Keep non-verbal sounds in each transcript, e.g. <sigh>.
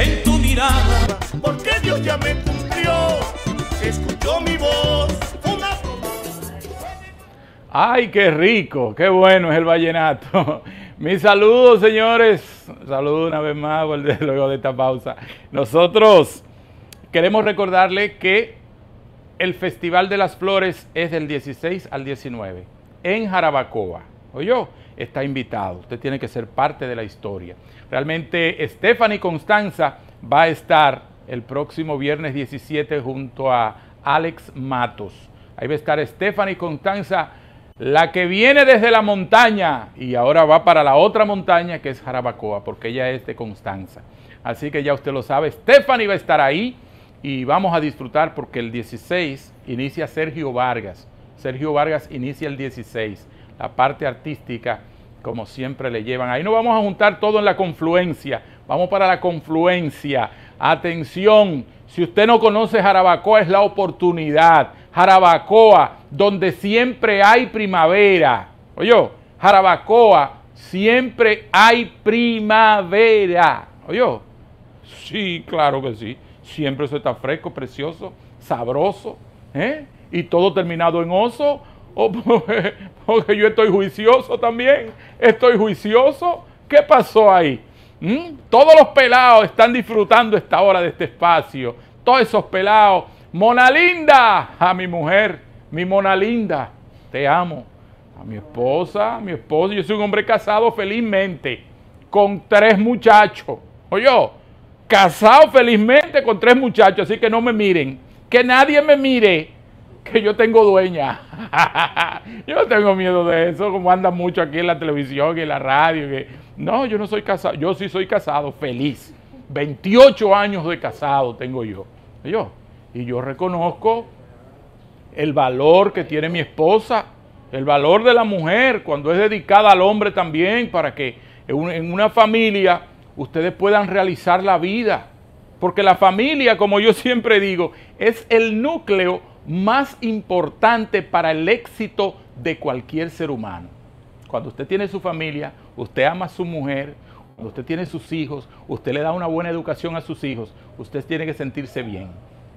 en tu mirada. Porque Dios ya me cumplió, escuchó mi voz. Ay, qué rico, qué bueno es el vallenato. <laughs> Mis saludos, señores. Saludos una vez más <laughs> luego de esta pausa. Nosotros queremos recordarle que el Festival de las Flores es del 16 al 19 en Jarabacoa. ¿Oyó? está invitado. Usted tiene que ser parte de la historia. Realmente Stephanie Constanza va a estar el próximo viernes 17 junto a Alex Matos. Ahí va a estar Stephanie Constanza, la que viene desde la montaña y ahora va para la otra montaña que es Jarabacoa, porque ella es de Constanza. Así que ya usted lo sabe, Stephanie va a estar ahí y vamos a disfrutar porque el 16 inicia Sergio Vargas. Sergio Vargas inicia el 16, la parte artística como siempre le llevan. Ahí no vamos a juntar todo en la confluencia, vamos para la confluencia. Atención, si usted no conoce Jarabacoa es la oportunidad. Jarabacoa, donde siempre hay primavera. Oye, Jarabacoa, siempre hay primavera. Oye, sí, claro que sí. Siempre eso está fresco, precioso, sabroso. ¿eh? Y todo terminado en oso Oh, <laughs> porque, yo estoy juicioso también. Estoy juicioso. ¿Qué pasó ahí? ¿Mm? Todos los pelados están disfrutando esta hora de este espacio. Todos esos pelados. Mona Linda, a mi mujer, mi Mona Linda, te amo. A mi esposa, a mi esposo. Yo soy un hombre casado felizmente con tres muchachos. yo, casado felizmente con tres muchachos. Así que no me miren. Que nadie me mire que yo tengo dueña. <laughs> yo no tengo miedo de eso, como anda mucho aquí en la televisión y en la radio. Que... No, yo no soy casado, yo sí soy casado, feliz. 28 años de casado tengo yo. yo, y yo reconozco el valor que tiene mi esposa, el valor de la mujer cuando es dedicada al hombre también, para que en una familia ustedes puedan realizar la vida. Porque la familia, como yo siempre digo, es el núcleo más importante para el éxito de cualquier ser humano. Cuando usted tiene su familia, usted ama a su mujer, cuando usted tiene sus hijos, usted le da una buena educación a sus hijos, usted tiene que sentirse bien.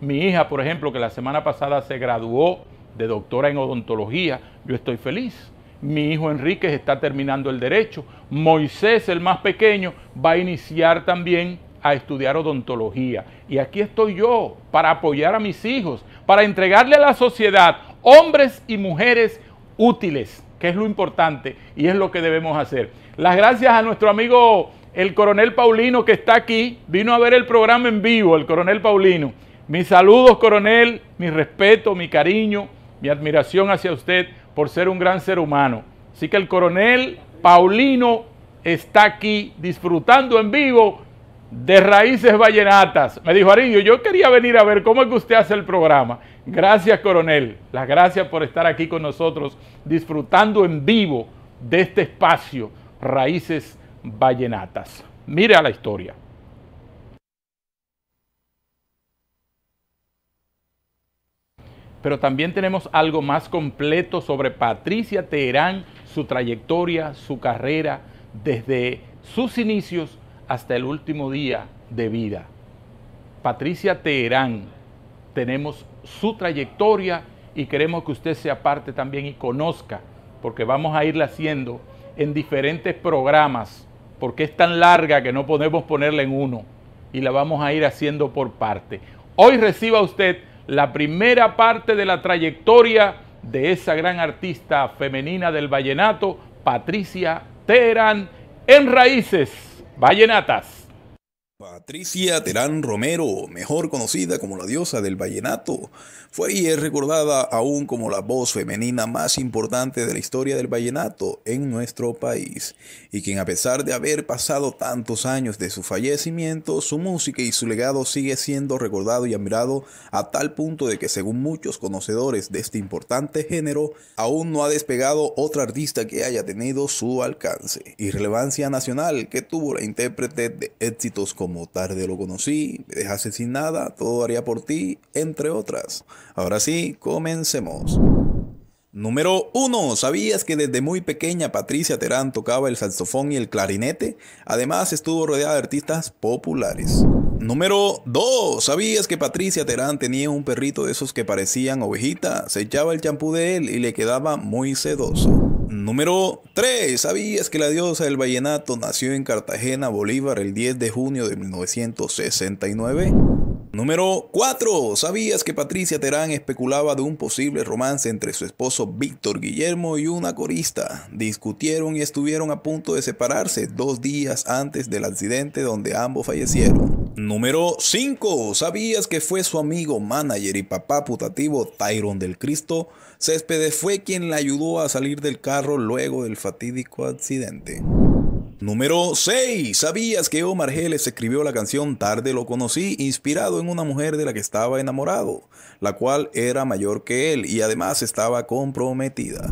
Mi hija, por ejemplo, que la semana pasada se graduó de doctora en odontología, yo estoy feliz. Mi hijo Enrique está terminando el derecho. Moisés, el más pequeño, va a iniciar también a estudiar odontología. Y aquí estoy yo para apoyar a mis hijos, para entregarle a la sociedad hombres y mujeres útiles, que es lo importante y es lo que debemos hacer. Las gracias a nuestro amigo el coronel Paulino que está aquí, vino a ver el programa en vivo, el coronel Paulino. Mis saludos, coronel, mi respeto, mi cariño, mi admiración hacia usted por ser un gran ser humano. Así que el coronel Paulino está aquí disfrutando en vivo de Raíces Vallenatas. Me dijo, Ariño, yo quería venir a ver cómo es que usted hace el programa. Gracias, coronel. Las gracias por estar aquí con nosotros, disfrutando en vivo de este espacio, Raíces Vallenatas. Mire a la historia. Pero también tenemos algo más completo sobre Patricia Teherán, su trayectoria, su carrera, desde sus inicios hasta el último día de vida. Patricia Teherán, tenemos su trayectoria y queremos que usted sea parte también y conozca, porque vamos a irla haciendo en diferentes programas, porque es tan larga que no podemos ponerla en uno y la vamos a ir haciendo por parte. Hoy reciba usted la primera parte de la trayectoria de esa gran artista femenina del vallenato, Patricia Teherán, en Raíces. Vallenatas. Patricia Terán Romero, mejor conocida como la diosa del vallenato, fue y es recordada aún como la voz femenina más importante de la historia del vallenato en nuestro país, y quien a pesar de haber pasado tantos años de su fallecimiento, su música y su legado sigue siendo recordado y admirado a tal punto de que según muchos conocedores de este importante género, aún no ha despegado otra artista que haya tenido su alcance y relevancia nacional que tuvo la intérprete de éxitos como como tarde lo conocí, me dejaste sin nada, todo haría por ti, entre otras. Ahora sí, comencemos. Número 1. ¿Sabías que desde muy pequeña Patricia Terán tocaba el saxofón y el clarinete? Además estuvo rodeada de artistas populares. Número 2. ¿Sabías que Patricia Terán tenía un perrito de esos que parecían ovejita? Se echaba el champú de él y le quedaba muy sedoso. Número 3. ¿Sabías que la diosa del vallenato nació en Cartagena, Bolívar, el 10 de junio de 1969? Número 4. ¿Sabías que Patricia Terán especulaba de un posible romance entre su esposo Víctor Guillermo y una corista? Discutieron y estuvieron a punto de separarse dos días antes del accidente donde ambos fallecieron. Número 5. ¿Sabías que fue su amigo, manager y papá putativo Tyron del Cristo? Céspedes fue quien la ayudó a salir del carro luego del fatídico accidente. Número 6. ¿Sabías que Omar Geles escribió la canción Tarde lo conocí inspirado en una mujer de la que estaba enamorado, la cual era mayor que él y además estaba comprometida?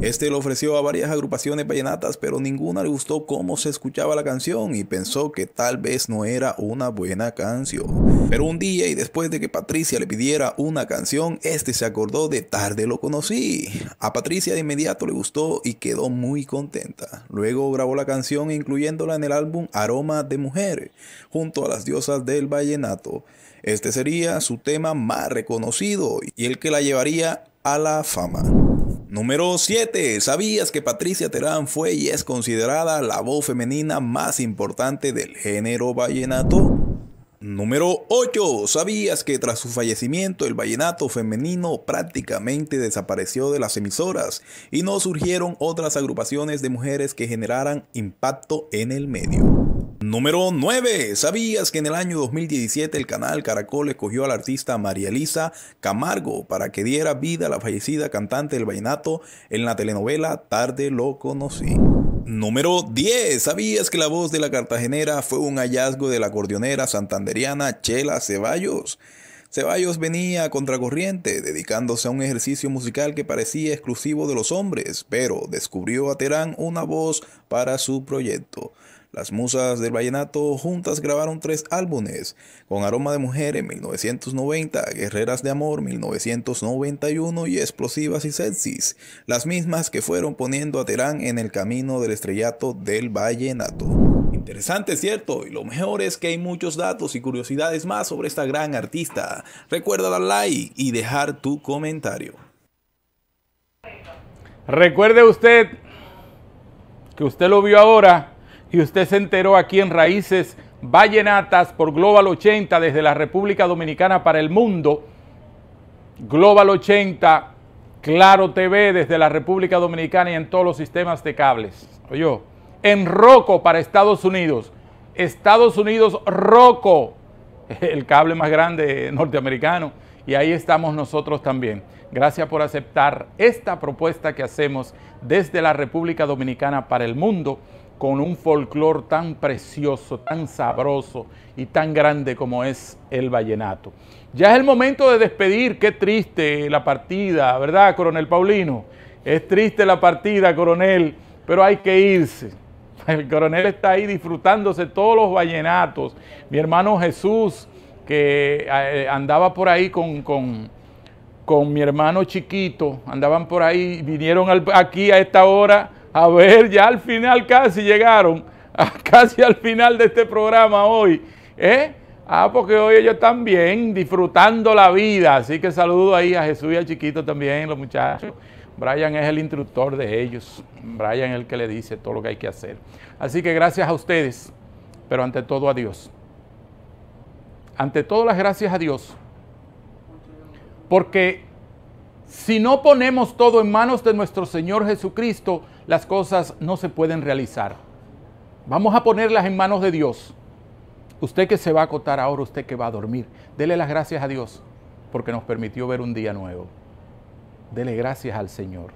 Este lo ofreció a varias agrupaciones vallenatas, pero ninguna le gustó cómo se escuchaba la canción y pensó que tal vez no era una buena canción. Pero un día y después de que Patricia le pidiera una canción, este se acordó de Tarde lo conocí. A Patricia de inmediato le gustó y quedó muy contenta. Luego grabó la canción incluyéndola en el álbum Aroma de mujer junto a las diosas del vallenato. Este sería su tema más reconocido y el que la llevaría a la fama. Número 7. ¿Sabías que Patricia Terán fue y es considerada la voz femenina más importante del género vallenato? Número 8. ¿Sabías que tras su fallecimiento el vallenato femenino prácticamente desapareció de las emisoras y no surgieron otras agrupaciones de mujeres que generaran impacto en el medio? Número 9. ¿Sabías que en el año 2017 el canal Caracol escogió a la artista María Elisa Camargo para que diera vida a la fallecida cantante del vallenato en la telenovela Tarde lo conocí? Número 10. ¿Sabías que la voz de la cartagenera fue un hallazgo de la cordionera santanderiana Chela Ceballos? Ceballos venía a contracorriente, dedicándose a un ejercicio musical que parecía exclusivo de los hombres, pero descubrió a Terán una voz para su proyecto. Las musas del vallenato juntas grabaron tres álbumes, con Aroma de Mujer en 1990, Guerreras de Amor 1991 y Explosivas y sensis, las mismas que fueron poniendo a Terán en el camino del estrellato del vallenato. Interesante, ¿cierto? Y lo mejor es que hay muchos datos y curiosidades más sobre esta gran artista. Recuerda dar like y dejar tu comentario. Recuerde usted que usted lo vio ahora y usted se enteró aquí en Raíces Vallenatas por Global 80 desde la República Dominicana para el mundo. Global 80, Claro TV desde la República Dominicana y en todos los sistemas de cables. Oye en roco para Estados Unidos. Estados Unidos roco, <laughs> el cable más grande norteamericano. Y ahí estamos nosotros también. Gracias por aceptar esta propuesta que hacemos desde la República Dominicana para el mundo con un folclor tan precioso, tan sabroso y tan grande como es el vallenato. Ya es el momento de despedir, qué triste la partida, ¿verdad, coronel Paulino? Es triste la partida, coronel, pero hay que irse. <laughs> El coronel está ahí disfrutándose todos los vallenatos. Mi hermano Jesús, que eh, andaba por ahí con, con, con mi hermano chiquito, andaban por ahí, vinieron aquí a esta hora a ver, ya al final casi llegaron, <laughs> casi al final de este programa hoy. ¿eh? Ah, porque hoy ellos también disfrutando la vida. Así que saludo ahí a Jesús y al chiquito también, los muchachos. Brian es el instructor de ellos. Brian es el que le dice todo lo que hay que hacer. Así que gracias a ustedes, pero ante todo a Dios. Ante todo las gracias a Dios. Porque si no ponemos todo en manos de nuestro Señor Jesucristo, las cosas no se pueden realizar. Vamos a ponerlas en manos de Dios. Usted que se va a acotar ahora, usted que va a dormir, dele las gracias a Dios porque nos permitió ver un día nuevo. Dele gracias al Señor.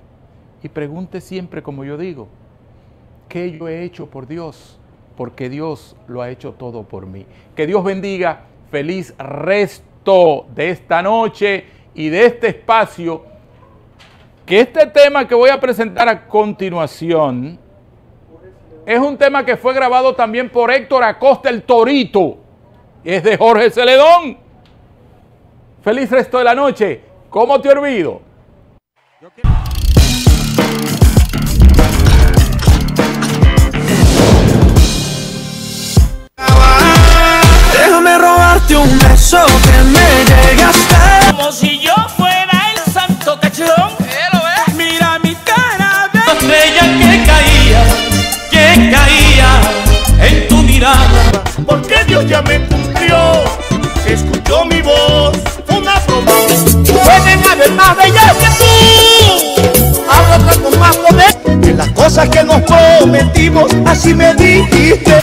Y pregunte siempre, como yo digo, ¿qué yo he hecho por Dios? Porque Dios lo ha hecho todo por mí. Que Dios bendiga. Feliz resto de esta noche y de este espacio. Que este tema que voy a presentar a continuación es un tema que fue grabado también por Héctor Acosta el Torito. es de Jorge Celedón. Feliz resto de la noche. ¿Cómo te olvido? Dios ya me cumplió, escuchó mi voz, una voz. Pueden haber más bellas que tú, hablo con más poder. que las cosas que nos prometimos, así me dijiste.